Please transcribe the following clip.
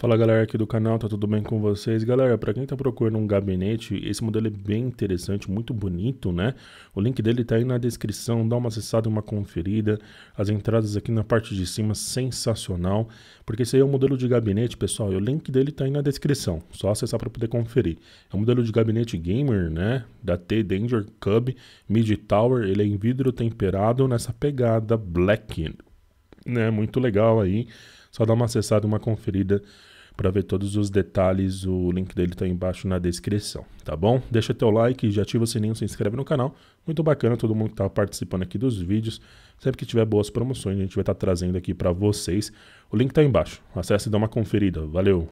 Fala galera aqui do canal, tá tudo bem com vocês? Galera, para quem tá procurando um gabinete, esse modelo é bem interessante, muito bonito, né? O link dele tá aí na descrição, dá uma acessada, uma conferida. As entradas aqui na parte de cima, sensacional, porque esse aí é o um modelo de gabinete, pessoal, e o link dele tá aí na descrição, só acessar para poder conferir. É um modelo de gabinete gamer, né? Da T Danger Cub Mid Tower, ele é em vidro temperado nessa pegada black, né? Muito legal aí. Só dá uma acessada, uma conferida para ver todos os detalhes. O link dele está embaixo na descrição, tá bom? Deixa teu like, já ativa o sininho, se inscreve no canal. Muito bacana todo mundo que está participando aqui dos vídeos. Sempre que tiver boas promoções, a gente vai estar tá trazendo aqui para vocês. O link está embaixo. Acesse e dá uma conferida. Valeu!